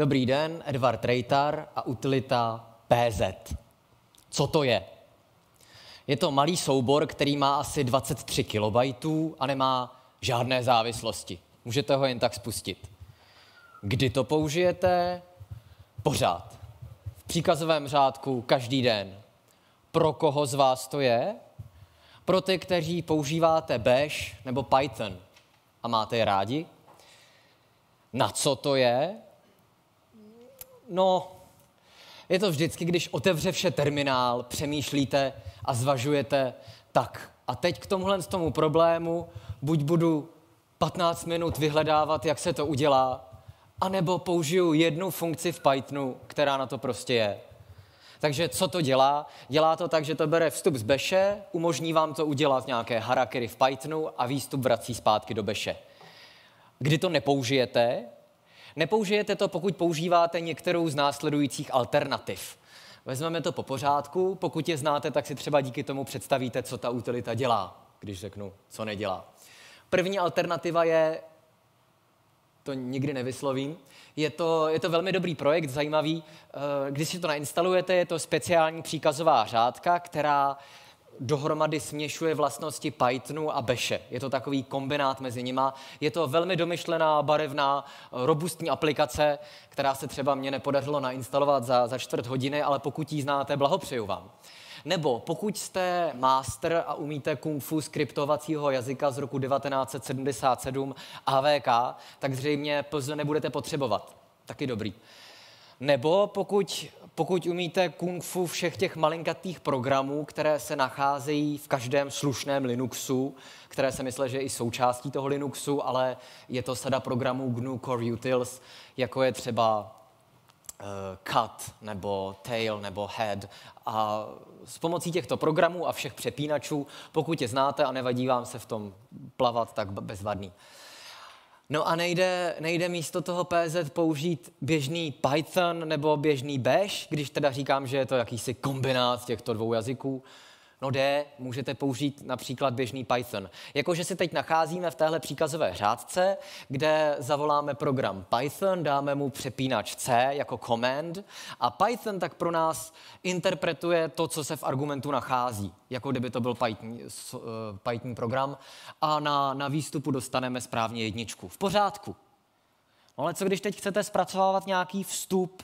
Dobrý den, Edward Reitar a utilita PZ. Co to je? Je to malý soubor, který má asi 23 KB a nemá žádné závislosti. Můžete ho jen tak spustit. Kdy to použijete? Pořád. V příkazovém řádku každý den. Pro koho z vás to je? Pro ty, kteří používáte Bash nebo Python a máte je rádi? Na co to je? No, je to vždycky, když otevře vše terminál, přemýšlíte a zvažujete, tak a teď k tomuhle z tomu problému buď budu 15 minut vyhledávat, jak se to udělá, anebo použiju jednu funkci v Pythonu, která na to prostě je. Takže co to dělá? Dělá to tak, že to bere vstup z Beše, umožní vám to udělat nějaké harakery v Pythonu a výstup vrací zpátky do Beše. Kdy to nepoužijete, Nepoužijete to, pokud používáte některou z následujících alternativ. Vezmeme to po pořádku, pokud je znáte, tak si třeba díky tomu představíte, co ta utilita dělá, když řeknu, co nedělá. První alternativa je, to nikdy nevyslovím, je to, je to velmi dobrý projekt, zajímavý. Eh, když si to nainstalujete, je to speciální příkazová řádka, která dohromady směšuje vlastnosti Pythonu a Beše. Je to takový kombinát mezi nima. Je to velmi domyšlená, barevná, robustní aplikace, která se třeba mě nepodařilo nainstalovat za, za čtvrt hodiny, ale pokud ji znáte, blahopřeju vám. Nebo pokud jste master a umíte kung fu skriptovacího jazyka z roku 1977 AVK, tak zřejmě PZ nebudete potřebovat. Taky dobrý. Nebo pokud pokud umíte kung fu všech těch malinkatých programů, které se nacházejí v každém slušném Linuxu, které se myslí, že je i součástí toho Linuxu, ale je to sada programů GNU Core Utils, jako je třeba uh, cut, nebo tail, nebo head. A s pomocí těchto programů a všech přepínačů, pokud je znáte a nevadí vám se v tom plavat, tak bezvadný. No a nejde, nejde místo toho PZ použít běžný Python nebo běžný Bash, když teda říkám, že je to jakýsi kombinát těchto dvou jazyků, No D můžete použít například běžný Python. Jakože se teď nacházíme v téhle příkazové řádce, kde zavoláme program Python, dáme mu přepínač C jako command a Python tak pro nás interpretuje to, co se v argumentu nachází, jako kdyby to byl Python, eh, Python program a na, na výstupu dostaneme správně jedničku. V pořádku. No ale co když teď chcete zpracovávat nějaký vstup,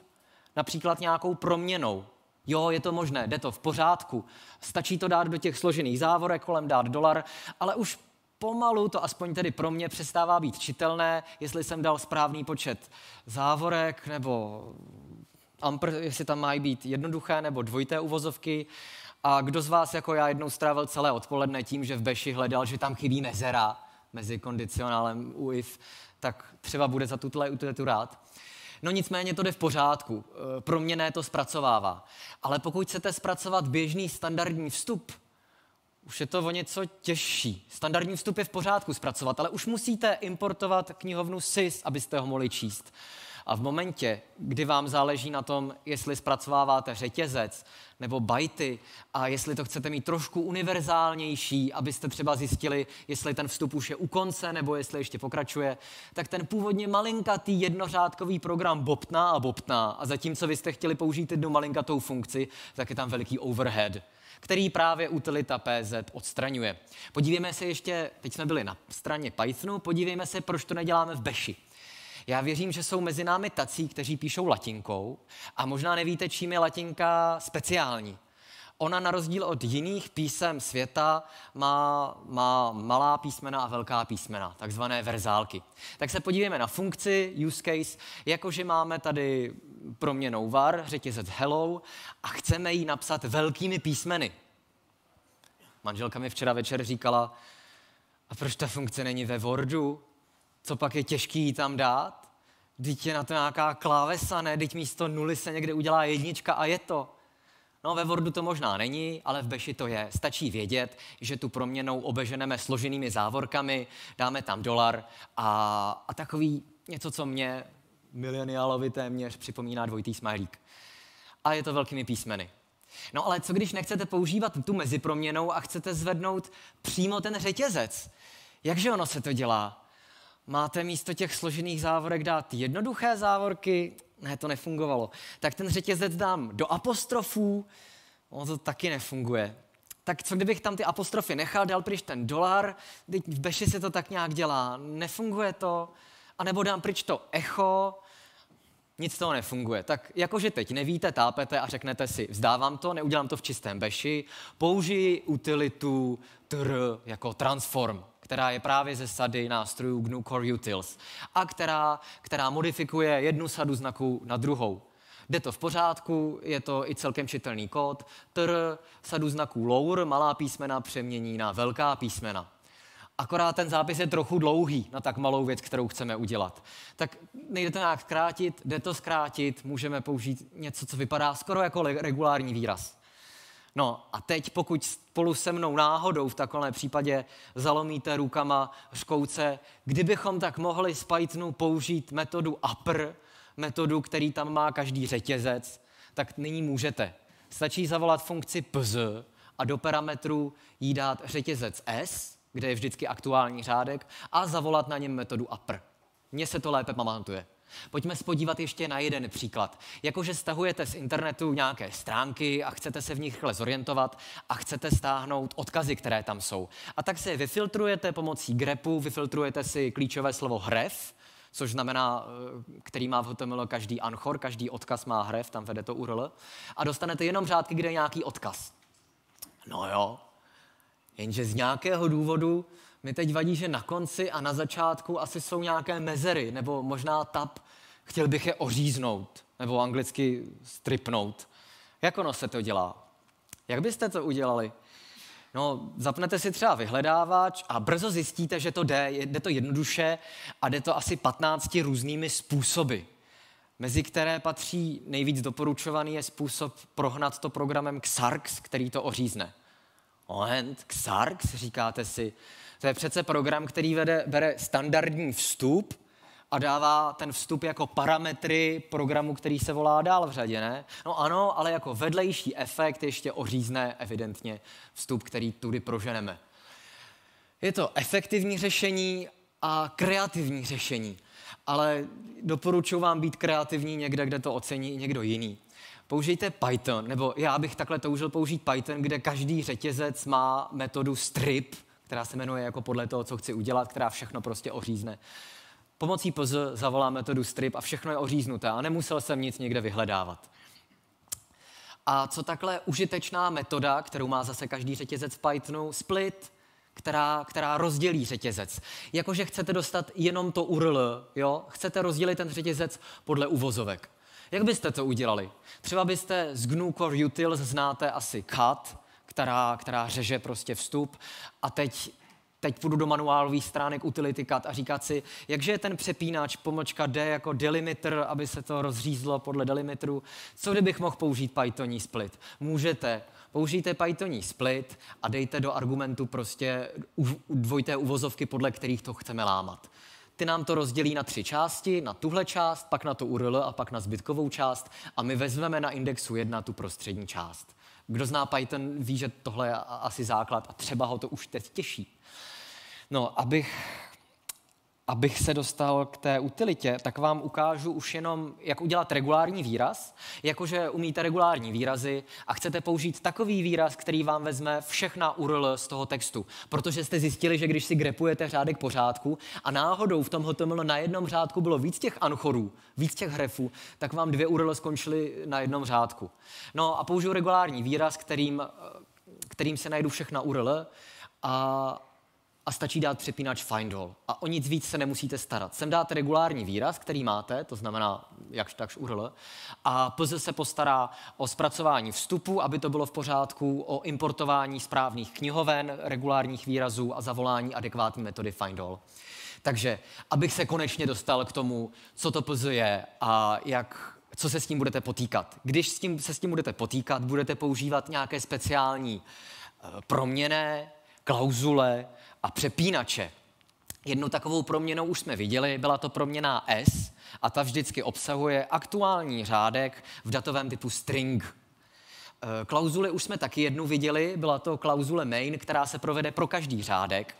například nějakou proměnou, Jo, je to možné, jde to v pořádku. Stačí to dát do těch složených závorek, kolem dát dolar, ale už pomalu to aspoň tedy pro mě přestává být čitelné, jestli jsem dal správný počet závorek nebo ampr, jestli tam mají být jednoduché nebo dvojité uvozovky. A kdo z vás jako já jednou strávil celé odpoledne tím, že v Beši hledal, že tam chybí mezera mezi kondicionálem UIF, tak třeba bude za tuto utilitu rád. No nicméně to jde v pořádku, eh, pro mě ne to zpracovává. Ale pokud chcete zpracovat běžný standardní vstup, už je to o něco těžší. Standardní vstup je v pořádku zpracovat, ale už musíte importovat knihovnu SIS, abyste ho mohli číst. A v momentě, kdy vám záleží na tom, jestli zpracováváte řetězec nebo bajty a jestli to chcete mít trošku univerzálnější, abyste třeba zjistili, jestli ten vstup už je u konce nebo jestli ještě pokračuje, tak ten původně malinkatý jednořádkový program bobtná a bobtná a zatímco vy jste chtěli použít jednu malinkatou funkci, tak je tam veliký overhead který právě utilita PZ odstraňuje. Podívejme se ještě, teď jsme byli na straně Pythonu, podívejme se, proč to neděláme v beši. Já věřím, že jsou mezi námi tací, kteří píšou latinkou a možná nevíte, čím je latinka speciální. Ona na rozdíl od jiných písem světa má, má malá písmena a velká písmena, takzvané verzálky. Tak se podívejme na funkci use case, jakože máme tady proměnou var, řetězec hello a chceme ji napsat velkými písmeny. Manželka mi včera večer říkala, a proč ta funkce není ve Wordu? co pak je těžký jí tam dát? Vždyť je na to nějaká klávesa, ne? Vždyť místo nuly se někde udělá jednička a je to. No ve Wordu to možná není, ale v Beši to je. Stačí vědět, že tu proměnou obeženeme složenými závorkami, dáme tam dolar a, a takový něco, co mě mileniálovi téměř připomíná dvojitý smajlík. A je to velkými písmeny. No ale co když nechcete používat tu meziproměnou a chcete zvednout přímo ten řetězec? Jakže ono se to dělá? máte místo těch složených závorek dát jednoduché závorky? Ne, to nefungovalo. Tak ten řetězec dám do apostrofů, ono to taky nefunguje. Tak co kdybych tam ty apostrofy nechal, dal pryč ten dolar, teď v Beši se to tak nějak dělá, nefunguje to, a nebo dám pryč to echo, nic z toho nefunguje. Tak jakože teď nevíte, tápete a řeknete si, vzdávám to, neudělám to v čistém beši, použiji utilitu tr jako transform která je právě ze sady nástrojů GNU Core Utils a která, která modifikuje jednu sadu znaků na druhou. Jde to v pořádku, je to i celkem čitelný kód. Tr sadu znaků lower, malá písmena přemění na velká písmena. Akorát ten zápis je trochu dlouhý na tak malou věc, kterou chceme udělat. Tak nejde to nějak zkrátit, jde to zkrátit, můžeme použít něco, co vypadá skoro jako regulární výraz. No a teď, pokud spolu se mnou náhodou v takovém případě zalomíte rukama škouce, kdybychom tak mohli z Pythonu použít metodu upper, metodu, který tam má každý řetězec, tak nyní můžete. Stačí zavolat funkci pz a do parametru jí dát řetězec s, kde je vždycky aktuální řádek, a zavolat na něm metodu upper. Mně se to lépe pamatuje. Pojďme spodívat ještě na jeden příklad. Jakože stahujete z internetu nějaké stránky a chcete se v nich rychle zorientovat a chcete stáhnout odkazy, které tam jsou. A tak se vyfiltrujete pomocí grepu, vyfiltrujete si klíčové slovo hrev, což znamená, eh, který má v HTML každý anchor, každý odkaz má hrev, tam vede to URL, a dostanete jenom řádky, kde je nějaký odkaz. No jo, jenže z nějakého důvodu mi teď vadí, že na konci a na začátku asi jsou nějaké mezery, nebo možná tap, chtěl bych je oříznout, nebo anglicky stripnout. Jak ono se to dělá? Jak byste to udělali? No, zapnete si třeba vyhledávač a brzo zjistíte, že to jde, jde to jednoduše a jde to asi 15 různými způsoby, mezi které patří nejvíc doporučovaný je způsob prohnat to programem Xarx, který to ořízne. Moment, Xarx, říkáte si, to je přece program, který vede, bere standardní vstup a dává ten vstup jako parametry programu, který se volá dál v řadě, ne? No ano, ale jako vedlejší efekt ještě ořízne evidentně vstup, který tudy proženeme. Je to efektivní řešení a kreativní řešení, ale doporučuji vám být kreativní někde, kde to ocení někdo jiný. Použijte Python, nebo já bych takhle toužil použít Python, kde každý řetězec má metodu strip, která se jmenuje jako podle toho, co chci udělat, která všechno prostě ořízne. Pomocí PZ zavolá metodu strip a všechno je oříznuté a nemusel jsem nic někde vyhledávat. A co takhle užitečná metoda, kterou má zase každý řetězec v Pythonu, split, která, která rozdělí řetězec. Jakože chcete dostat jenom to URL, jo? chcete rozdělit ten řetězec podle uvozovek. Jak byste to udělali? Třeba byste z GNU Core Util znáte asi cut, která, která řeže prostě vstup a teď teď půjdu do manuálových stránek utility cut a říkat si, jakže je ten přepínač pomlčka D jako delimiter, aby se to rozřízlo podle delimitru. Co kdybych mohl použít Pythoní split? Můžete. Použijte Pythoní split a dejte do argumentu prostě dvojité uvozovky, podle kterých to chceme lámat. Ty nám to rozdělí na tři části, na tuhle část, pak na to URL a pak na zbytkovou část a my vezmeme na indexu 1 tu prostřední část. Kdo zná Python, ví, že tohle je asi základ a třeba ho to už teď těší. No, abych Abych se dostal k té utilitě, tak vám ukážu už jenom, jak udělat regulární výraz, jakože umíte regulární výrazy a chcete použít takový výraz, který vám vezme všechna URL z toho textu. Protože jste zjistili, že když si grepujete řádek pořádku a náhodou v tom tomhle na jednom řádku bylo víc těch anchorů, víc těch hrefů, tak vám dvě URL skončily na jednom řádku. No a použiju regulární výraz, kterým, eh, kterým se najdu všechna URL a a stačí dát přepínač find all. A o nic víc se nemusíte starat. Sem dáte regulární výraz, který máte, to znamená jakž takž URL, a PZ se postará o zpracování vstupu, aby to bylo v pořádku, o importování správných knihoven, regulárních výrazů a zavolání adekvátní metody find all. Takže, abych se konečně dostal k tomu, co to PZ je a jak co se s tím budete potýkat. Když s tím, se s tím budete potýkat, budete používat nějaké speciální eh, proměné, klauzule a přepínače. Jednu takovou proměnou už jsme viděli, byla to proměna S a ta vždycky obsahuje aktuální řádek v datovém typu string. E, klauzuly už jsme taky jednu viděli, byla to klauzule main, která se provede pro každý řádek.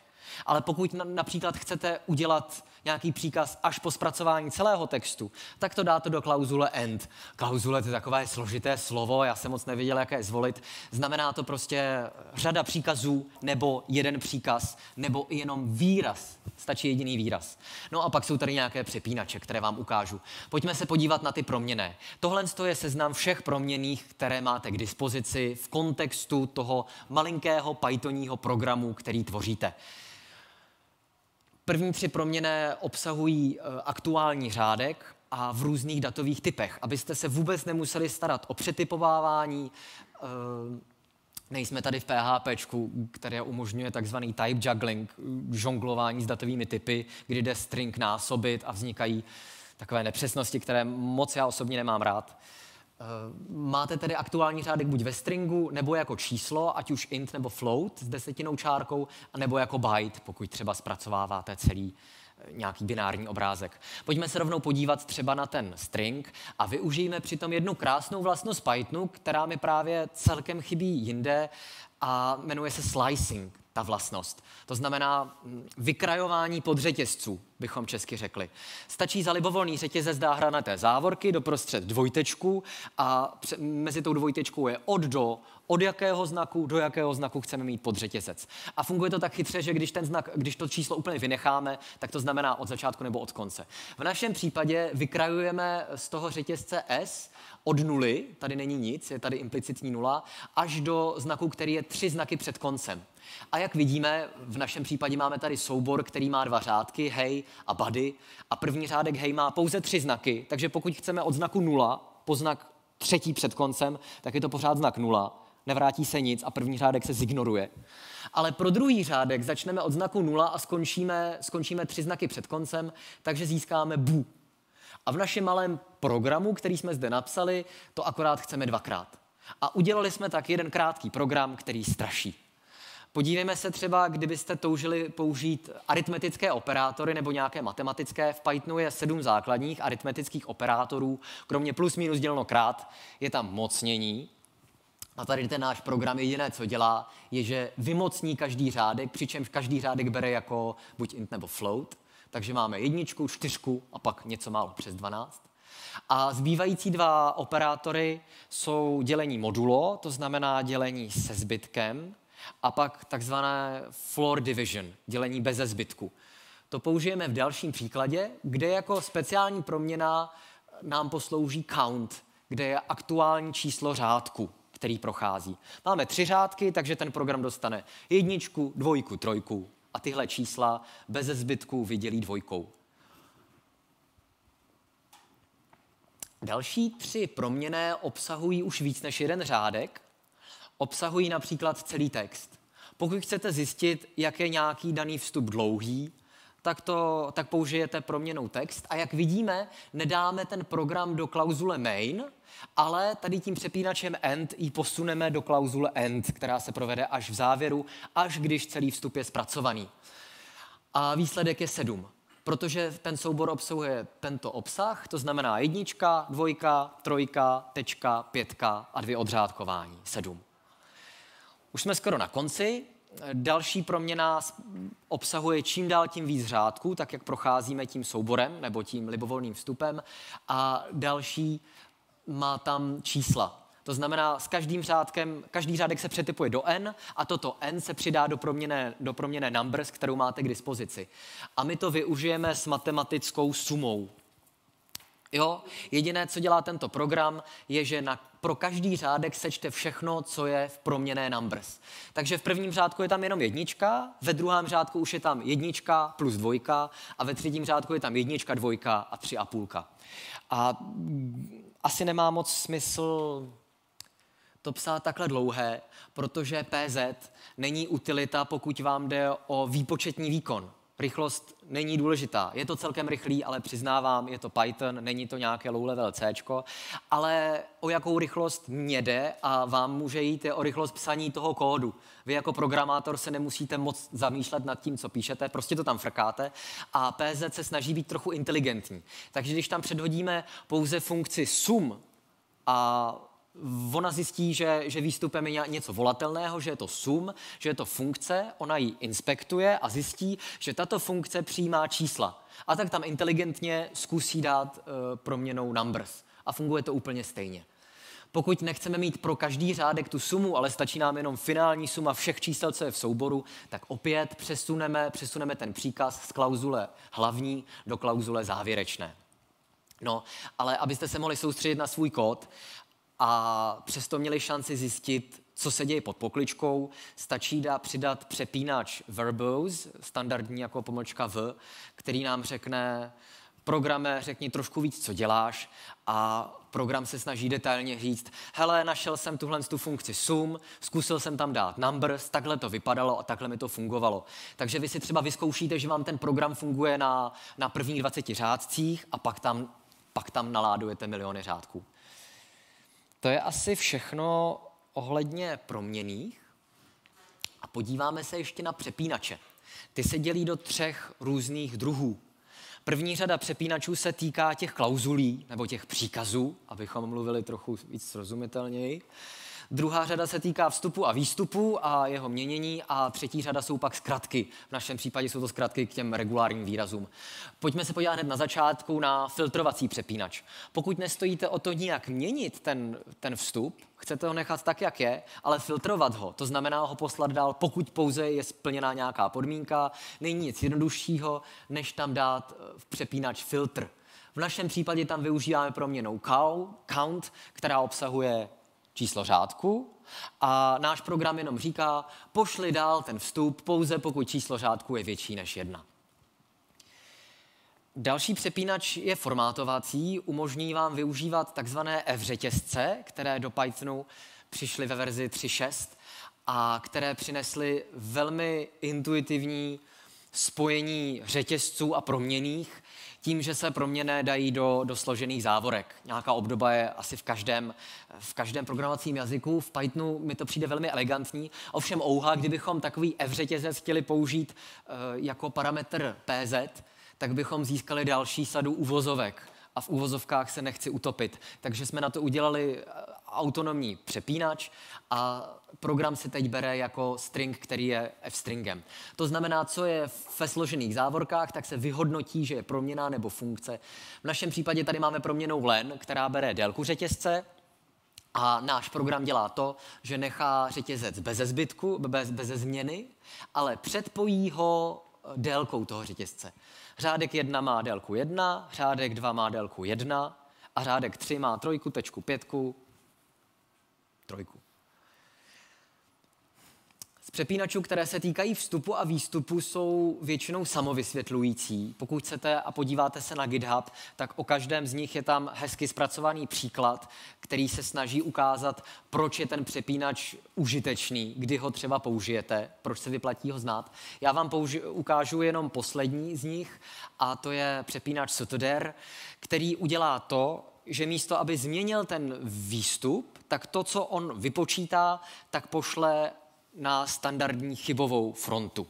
Ale pokud například chcete udělat nějaký příkaz až po zpracování celého textu, tak to dáte do klauzule end. Klauzule to je takové složité slovo, já jsem moc nevěděl, jaké zvolit. Znamená to prostě řada příkazů nebo jeden příkaz nebo jenom výraz. Stačí jediný výraz. No a pak jsou tady nějaké přepínače, které vám ukážu. Pojďme se podívat na ty proměny. Tohle je seznam všech proměných, které máte k dispozici v kontextu toho malinkého Pythoního programu, který tvoříte. První tři proměny obsahují eh, aktuální řádek a v různých datových typech, abyste se vůbec nemuseli starat o přetypovávání. Eh, nejsme tady v PHP, které umožňuje takzvaný type juggling, eh, žonglování s datovými typy, kdy jde string násobit a vznikají takové nepřesnosti, které moc já osobně nemám rád. Eh, máte tedy aktuální řádek buď ve stringu, nebo jako číslo, ať už int nebo float s desetinou čárkou, nebo jako byte, pokud třeba zpracováváte celý eh, nějaký binární obrázek. Pojďme se rovnou podívat třeba na ten string a využijeme přitom jednu krásnou vlastnost Pythonu, která mi právě celkem chybí jinde a jmenuje se slicing ta vlastnost. To znamená mm, vykrajování podřetězců, bychom česky řekli. Stačí za libovolný řetězec dá hranaté závorky doprostřed dvojtečku a mezi tou dvojtečkou je od do, od jakého znaku do jakého znaku chceme mít podřetězec. A funguje to tak chytře, že když, ten znak, když to číslo úplně vynecháme, tak to znamená od začátku nebo od konce. V našem případě vykrajujeme z toho řetězce S od nuly, tady není nic, je tady implicitní nula, až do znaku, který je tři znaky před koncem. A jak vidíme, v našem případě máme tady soubor, který má dva řádky, hej a body. A první řádek hej má pouze tři znaky, takže pokud chceme od znaku 0 po znak třetí před koncem, tak je to pořád znak 0. Nevrátí se nic a první řádek se zignoruje. Ale pro druhý řádek začneme od znaku 0 a skončíme, skončíme tři znaky před koncem, takže získáme bu. A v našem malém programu, který jsme zde napsali, to akorát chceme dvakrát. A udělali jsme tak jeden krátký program, který straší. Podívejme se třeba, kdybyste toužili použít aritmetické operátory nebo nějaké matematické. V Pythonu je sedm základních aritmetických operátorů, kromě plus minus děleno krát, je tam mocnění. A tady ten náš program jediné, co dělá, je, že vymocní každý řádek, přičemž každý řádek bere jako buď int nebo float. Takže máme jedničku, čtyřku a pak něco málo přes 12. A zbývající dva operátory jsou dělení modulo, to znamená dělení se zbytkem, a pak takzvané floor division, dělení beze zbytku. To použijeme v dalším příkladě, kde jako speciální proměna nám poslouží count, kde je aktuální číslo řádku, který prochází. Máme tři řádky, takže ten program dostane jedničku, dvojku, trojku a tyhle čísla beze zbytku vydělí dvojkou. Další tři proměné obsahují už víc než jeden řádek obsahují například celý text. Pokud chcete zjistit, jak je nějaký daný vstup dlouhý, tak, to, tak použijete proměnou text. A jak vidíme, nedáme ten program do klauzule main, ale tady tím přepínačem end ji posuneme do klauzule end, která se provede až v závěru, až když celý vstup je zpracovaný. A výsledek je 7, protože ten soubor obsahuje tento obsah, to znamená jednička, dvojka, trojka, tečka, pětka a dvě odřádkování, sedm. Už jsme skoro na konci. Další proměna obsahuje čím dál tím víc řádků, tak jak procházíme tím souborem nebo tím libovolným vstupem. A další má tam čísla. To znamená, s každým řádkem, každý řádek se přetypuje do n a toto n se přidá do proměné, do proměné numbers, kterou máte k dispozici. A my to využijeme s matematickou sumou. Jo? Jediné, co dělá tento program, je, že na, pro každý řádek sečte všechno, co je v proměné numbers. Takže v prvním řádku je tam jenom jednička, ve druhém řádku už je tam jednička plus dvojka a ve třetím řádku je tam jednička, dvojka a tři a půlka. A asi nemá moc smysl to psát takhle dlouhé, protože PZ není utilita, pokud vám jde o výpočetní výkon. Rychlost není důležitá. Je to celkem rychlý, ale přiznávám, je to Python, není to nějaké low-level C. Ale o jakou rychlost mě jde a vám může jít je o rychlost psaní toho kódu. Vy jako programátor se nemusíte moc zamýšlet nad tím, co píšete, prostě to tam frkáte. A PZ se snaží být trochu inteligentní. Takže když tam předhodíme pouze funkci sum a ona zjistí, že, že výstupem je něco volatelného, že je to sum, že je to funkce, ona ji inspektuje a zjistí, že tato funkce přijímá čísla. A tak tam inteligentně zkusí dát e, proměnou numbers. A funguje to úplně stejně. Pokud nechceme mít pro každý řádek tu sumu, ale stačí nám jenom finální suma všech čísel, co je v souboru, tak opět přesuneme, přesuneme ten příkaz z klauzule hlavní do klauzule závěrečné. No, ale abyste se mohli soustředit na svůj kód, a přesto měli šanci zjistit, co se děje pod pokličkou. Stačí dá přidat přepínač verbose, standardní jako pomlčka v, který nám řekne, programe řekni trošku víc, co děláš a program se snaží detailně říct, hele, našel jsem tuhle tu funkci sum, zkusil jsem tam dát numbers, takhle to vypadalo a takhle mi to fungovalo. Takže vy si třeba vyzkoušíte, že vám ten program funguje na, na prvních 20 řádcích a pak tam, pak tam naládujete miliony řádků. To je asi všechno ohledně proměných. A podíváme se ještě na přepínače. Ty se dělí do třech různých druhů. První řada přepínačů se týká těch klauzulí nebo těch příkazů, abychom mluvili trochu víc srozumitelněji. Druhá řada se týká vstupu a výstupu a jeho měnění a třetí řada jsou pak zkratky. V našem případě jsou to zkratky k těm regulárním výrazům. Pojďme se podívat hned na začátku na filtrovací přepínač. Pokud nestojíte o to nijak měnit ten, ten vstup, chcete ho nechat tak, jak je, ale filtrovat ho, to znamená ho poslat dál, pokud pouze je splněná nějaká podmínka, není nic jednoduššího, než tam dát eh, v přepínač filtr. V našem případě tam využíváme proměnou count, která obsahuje číslo řádku a náš program jenom říká, pošli dál ten vstup pouze pokud číslo řádku je větší než jedna. Další přepínač je formátovací, umožní vám využívat takzvané F řetězce, které do Pythonu přišly ve verzi 3.6 a které přinesly velmi intuitivní spojení řetězců a proměných, tím, že se proměny dají do, do složených závorek. Nějaká obdoba je asi v každém, v každém programovacím jazyku. V Pythonu mi to přijde velmi elegantní. Ovšem ouha, kdybychom takový f řetězec chtěli použít eh, jako parametr PZ, tak bychom získali další sadu uvozovek a v uvozovkách se nechci utopit. Takže jsme na to udělali eh, autonomní přepínač a program se teď bere jako string, který je f-stringem. To znamená, co je ve složených závorkách, tak se vyhodnotí, že je proměna nebo funkce. V našem případě tady máme proměnou len, která bere délku řetězce, a náš program dělá to, že nechá řetězec bez zbytku, bez, bez změny, ale předpojí ho eh, délkou toho řetězce. Řádek 1 má délku 1, řádek 2 má délku 1 a řádek 3 má trojku, tečku, pětku, trojku. Z přepínačů, které se týkají vstupu a výstupu, jsou většinou samovysvětlující. Pokud chcete a podíváte se na GitHub, tak o každém z nich je tam hezky zpracovaný příklad, který se snaží ukázat, proč je ten přepínač užitečný, kdy ho třeba použijete, proč se vyplatí ho znát. Já vám použi- ukážu jenom poslední z nich, a to je přepínač Sotoder, který udělá to, že místo, aby změnil ten výstup, tak to, co on vypočítá, tak pošle na standardní chybovou frontu.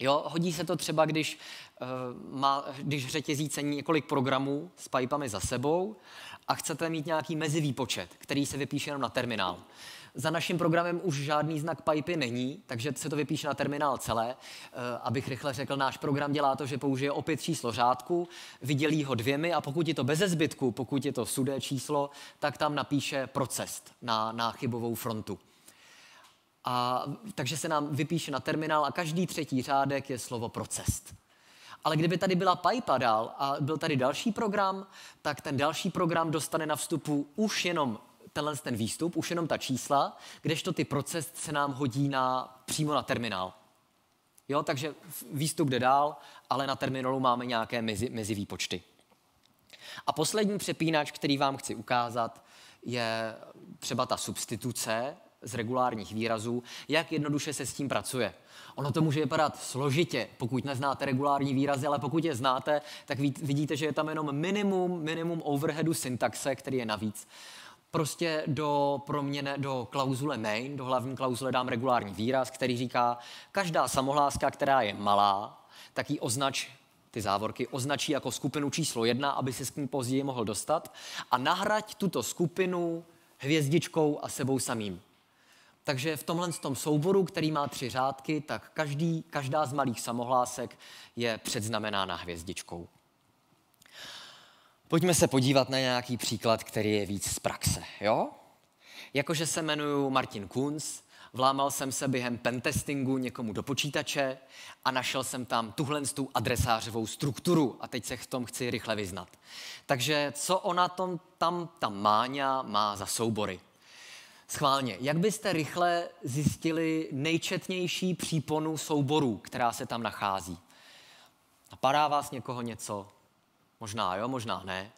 Jo, hodí se to třeba, když, uh, má, když řetězí cení několik programů s pipami za sebou a chcete mít nějaký mezivýpočet, který se vypíše jenom na terminál. Za naším programem už žádný znak pipy není, takže se to vypíše na terminál celé. Eh, abych rychle řekl, náš program dělá to, že použije opět číslo řádku, vydělí ho dvěmi a pokud je to bez zbytku, pokud je to sudé číslo, tak tam napíše proces na, na chybovou frontu. A, takže se nám vypíše na terminál a každý třetí řádek je slovo proces. Ale kdyby tady byla pipa dál a byl tady další program, tak ten další program dostane na vstupu už jenom tenhle ten výstup, už jenom ta čísla, kdežto ty proces se nám hodí na, přímo na terminál. Jo, takže výstup jde dál, ale na terminálu máme nějaké mezi, mezi výpočty. A poslední přepínač, který vám chci ukázat, je třeba ta substituce z regulárních výrazů, jak jednoduše se s tím pracuje. Ono to může vypadat složitě, pokud neznáte regulární výrazy, ale pokud je znáte, tak vidíte, že je tam jenom minimum, minimum overheadu syntaxe, který je navíc prostě do proměny, do klauzule main, do hlavní klauzule dám regulární výraz, který říká, každá samohláska, která je malá, tak ji označ ty závorky označí jako skupinu číslo jedna, aby se s ní později mohl dostat a nahrať tuto skupinu hvězdičkou a sebou samým. Takže v tomhle tom souboru, který má tři řádky, tak každý, každá z malých samohlásek je předznamenána hvězdičkou. Pojďme se podívat na nějaký příklad, který je víc z praxe, jo? Jakože se jmenuju Martin Kunz, vlámal jsem se během pentestingu někomu do počítače a našel jsem tam tuhle tu adresářovou strukturu a teď se v tom chci rychle vyznat. Takže co ona tom, tam, tam máňa má za soubory? Schválně, jak byste rychle zjistili nejčetnější příponu souborů, která se tam nachází? Napadá vás někoho něco? Možná jo, možná ne.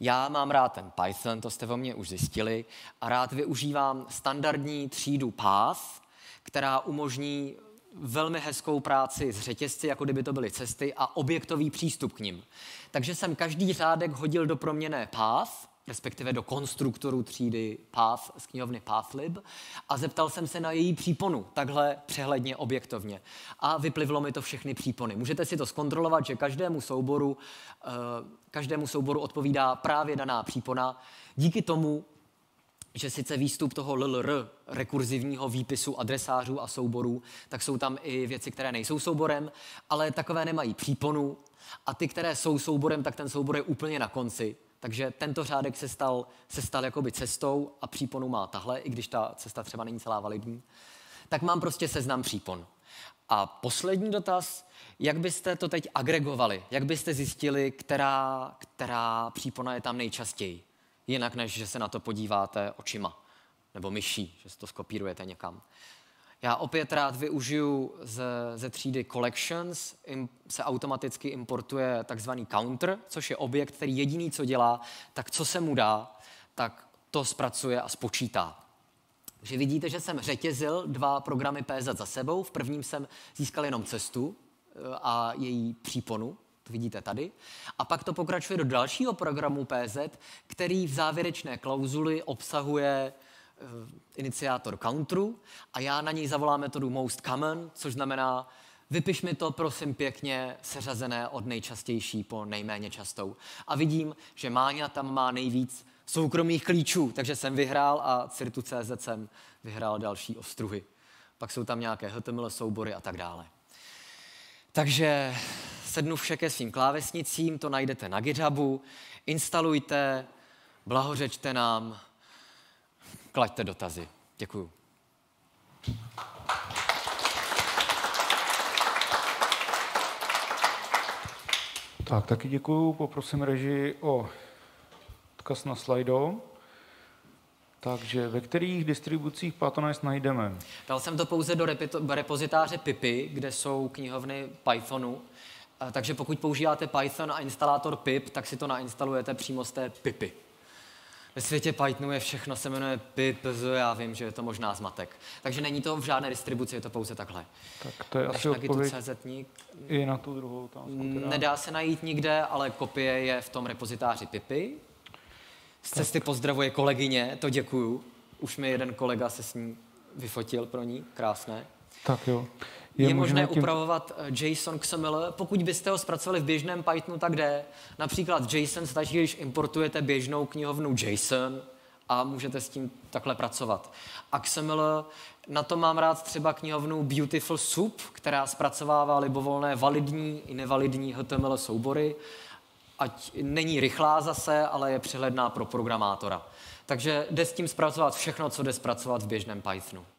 Já mám rád ten Python, to jste o mě už zjistili, a rád využívám standardní třídu Path, která umožní velmi hezkou práci s řetězci, jako kdyby to byly cesty, a objektový přístup k nim. Takže jsem každý řádek hodil do proměné path respektive do konstruktoru třídy PATH z knihovny PathLib a zeptal jsem se na její příponu, takhle přehledně objektovně. A vyplivlo mi to všechny přípony. Můžete si to zkontrolovat, že každému souboru, eh, každému souboru odpovídá právě daná přípona. Díky tomu že sice výstup toho LLR, rekurzivního výpisu adresářů a souborů, tak jsou tam i věci, které nejsou souborem, ale takové nemají příponu a ty, které jsou souborem, tak ten soubor je úplně na konci. Takže tento řádek se stal, se stal jakoby cestou a příponu má tahle, i když ta cesta třeba není celá validní. Tak mám prostě seznam přípon. A poslední dotaz, jak byste to teď agregovali? Jak byste zjistili, která, která přípona je tam nejčastěji? Jinak, než že se na to podíváte očima nebo myší, že si to skopírujete někam. Já opět rád využiju ze, ze třídy Collections, im, se automaticky importuje takzvaný counter, což je objekt, který jediný, co dělá, tak co se mu dá, tak to zpracuje a spočítá. Takže vidíte, že jsem řetězil dva programy PZ za sebou. V prvním jsem získal jenom cestu eh, a její příponu, to vidíte tady. A pak to pokračuje do dalšího programu PZ, který v závěrečné klauzuli obsahuje Eh, iniciátor countru a já na ní zavolám metodu most common, což znamená, vypiš mi to, prosím, pěkně seřazené od nejčastější po nejméně častou. A vidím, že Máňa tam má nejvíc soukromých klíčů, takže jsem vyhrál a Cirtu.cz jsem vyhrál další ostruhy. Pak jsou tam nějaké HTML soubory a tak dále. Takže sednu vše ke svým klávesnicím, to najdete na GitHubu, instalujte, blahořečte nám, klaďte dotazy. Děkuju. Tak, taky děkuju. Poprosím režii o odkaz na slajdo. Takže ve kterých distribucích Pythonize najdeme? Dal jsem to pouze do repozitáře Pipy, kde jsou knihovny Pythonu. Eh, takže pokud používáte Python a instalátor pip, tak si to nainstalujete přímo z té pipy. Ve světě Pythonu je všechno, se jmenuje PIPZ, já vím, že je to možná zmatek. Takže není to v žádné distribuci, je to pouze takhle. Tak to je Než asi odpověď CZník, i na tu druhou otázku. Která... Mm, nedá se najít nikde, ale kopie je v tom repozitáři Pipy. Z cesty tak. pozdravuje kolegyně, to děkuju. Už mi jeden kolega se s ní vyfotil pro ní, krásné. Tak jo je, je možné tím... upravovat eh, JSON XML. Pokud byste ho zpracovali v běžném Pythonu, tak jde. Například JSON stačí, když importujete běžnou knihovnu JSON a můžete s tím takhle pracovat. A XML, na to mám rád třeba knihovnu Beautiful Soup, která zpracovává libovolné validní i nevalidní HTML soubory. Ať není rychlá zase, ale je přehledná pro programátora. Takže jde s tím zpracovat všechno, co jde zpracovat v běžném Pythonu.